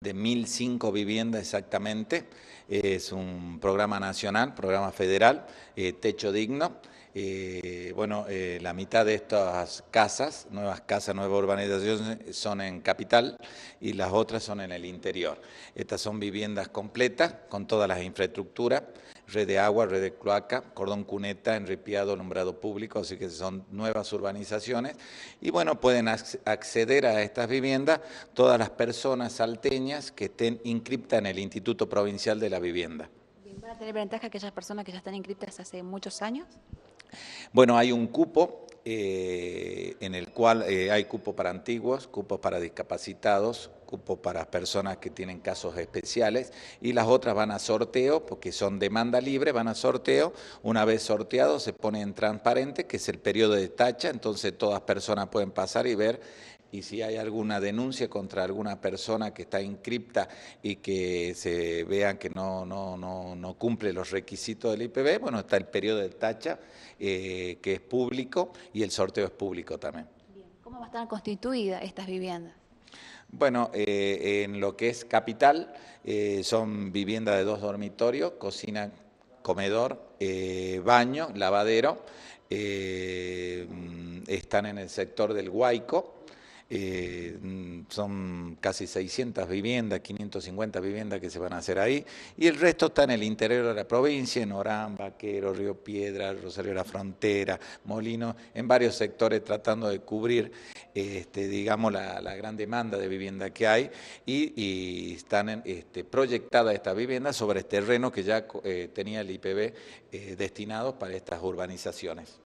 de 1.005 viviendas exactamente. Es un programa nacional, programa federal, eh, Techo Digno. Eh, bueno, eh, la mitad de estas casas, nuevas casas, nuevas urbanización son en capital y las otras son en el interior. Estas son viviendas completas con todas las infraestructuras red de agua, red de cloaca, cordón cuneta, enripiado, Nombrado público, así que son nuevas urbanizaciones. Y bueno, pueden acceder a estas viviendas todas las personas salteñas que estén inscriptas en el Instituto Provincial de la Vivienda. ¿Van a tener ventaja aquellas personas que ya están inscritas hace muchos años? Bueno, hay un cupo eh, en el cual eh, hay cupo para antiguos, cupo para discapacitados, cupo para personas que tienen casos especiales y las otras van a sorteo porque son demanda libre, van a sorteo. Una vez sorteado se pone en transparente, que es el periodo de tacha, entonces todas personas pueden pasar y ver y si hay alguna denuncia contra alguna persona que está encripta y que se vean que no, no, no, cumple los requisitos del IPB, bueno, está el periodo de tacha, eh, que es público, y el sorteo es público también. ¿Cómo va a estar constituidas estas viviendas? Bueno, eh, en lo que es capital, eh, son viviendas de dos dormitorios, cocina, comedor, baño, lavadero, están en el sector del Guaico, eh, son casi 600 viviendas, 550 viviendas que se van a hacer ahí, y el resto está en el interior de la provincia, en Orán, Vaquero, Río Piedra, Rosario de la Frontera, Molino, en varios sectores tratando de cubrir, este, digamos, la, gran demanda de vivienda que hay, y, están este, proyectadas estas viviendas sobre terreno que ya eh, tenía el IPB eh, destinados para estas urbanizaciones.